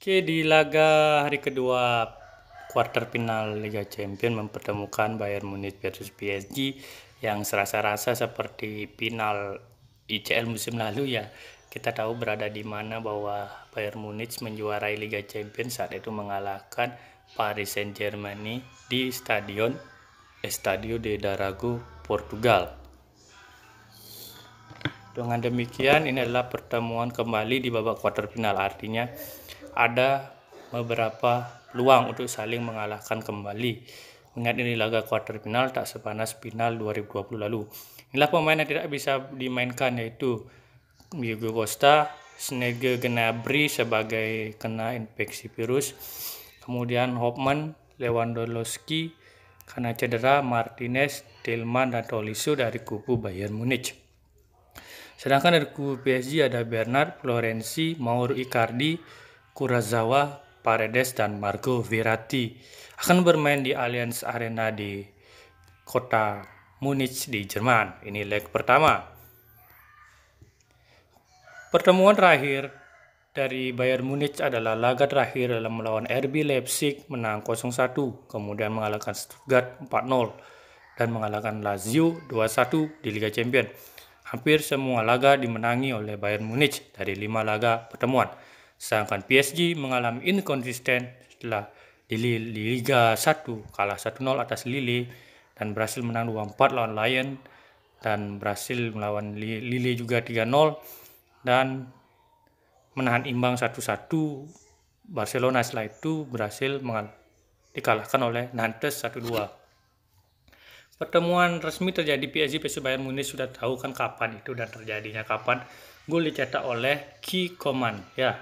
Oke, di laga hari kedua quarter final Liga Champions mempertemukan Bayern Munich versus PSG yang serasa-rasa seperti final ICL musim lalu ya. Kita tahu berada di mana bahwa Bayern Munich menjuarai Liga Champions saat itu mengalahkan Paris Saint-Germain di Stadion Estadio de Darago, Portugal. Dengan demikian, ini adalah pertemuan kembali di babak quarter final. Artinya, ada beberapa peluang untuk saling mengalahkan kembali. Mengingat ini laga quarter final tak sepanas final 2020 lalu. Inilah pemain yang tidak bisa dimainkan yaitu Diego Costa, Snege Gnabry sebagai kena infeksi virus, kemudian Hopman, Lewandowski karena cedera, Martinez, Tillman dan Tolisso dari kubu Bayern Munich. Sedangkan dari kubu PSG ada Bernard, Florenzi, Mauro Icardi, Kurazawa, Paredes, dan Marco Virati akan bermain di Allianz Arena di kota Munich di Jerman. Ini leg pertama. Pertemuan terakhir dari Bayern Munich adalah laga terakhir dalam melawan RB Leipzig menang 0-1, kemudian mengalahkan Stuttgart 4-0 dan mengalahkan Lazio 2-1 di Liga Champions. Hampir semua laga dimenangi oleh Bayern Munich dari 5 laga pertemuan. Sedangkan PSG mengalami inkonsisten setelah di Liga 1 kalah 1-0 atas Lille dan berhasil menang 2-4 lawan Lyon dan berhasil melawan Lille juga 3-0 dan menahan imbang 1-1 Barcelona setelah itu berhasil dikalahkan oleh Nantes 1-2 pertemuan resmi terjadi PSG vs Bayern Munich sudah tahu kan kapan itu dan terjadinya kapan gol dicetak oleh Ki Koman ya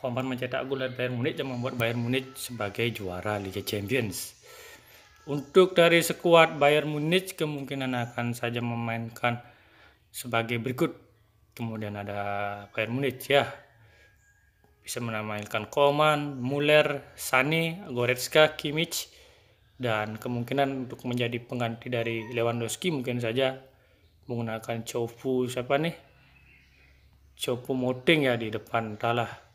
Kompan mencetak gol dari Bayern Munich dan membuat Bayern Munich sebagai juara Liga Champions. Untuk dari skuad Bayern Munich kemungkinan akan saja memainkan sebagai berikut. Kemudian ada Bayern Munich ya. Bisa menamainkan Koman, Muller, Sani, Goretzka, Kimmich dan kemungkinan untuk menjadi pengganti dari Lewandowski mungkin saja menggunakan Chofu siapa nih? Chofu Moting ya di depan Talah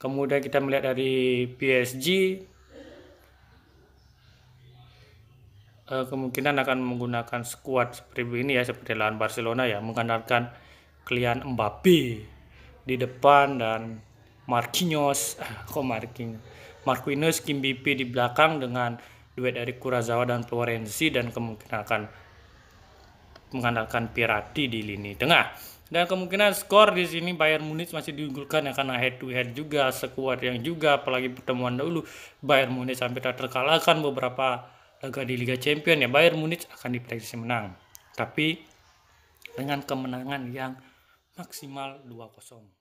kemudian kita melihat dari PSG eh, kemungkinan akan menggunakan skuad seperti ini ya seperti lawan Barcelona ya mengandalkan Kylian Mbappe di depan dan Marquinhos ah, kok Marquinhos Marquinhos Kimbipe di belakang dengan duet dari Kurazawa dan Florenzi dan kemungkinan akan mengandalkan Pirati di lini tengah. Dan kemungkinan skor di sini Bayern Munich masih diunggulkan ya karena head to head juga sekuat yang juga apalagi pertemuan dahulu Bayern Munich sampai tak terkalahkan beberapa laga di Liga Champions ya Bayern Munich akan diprediksi menang. Tapi dengan kemenangan yang maksimal 2-0.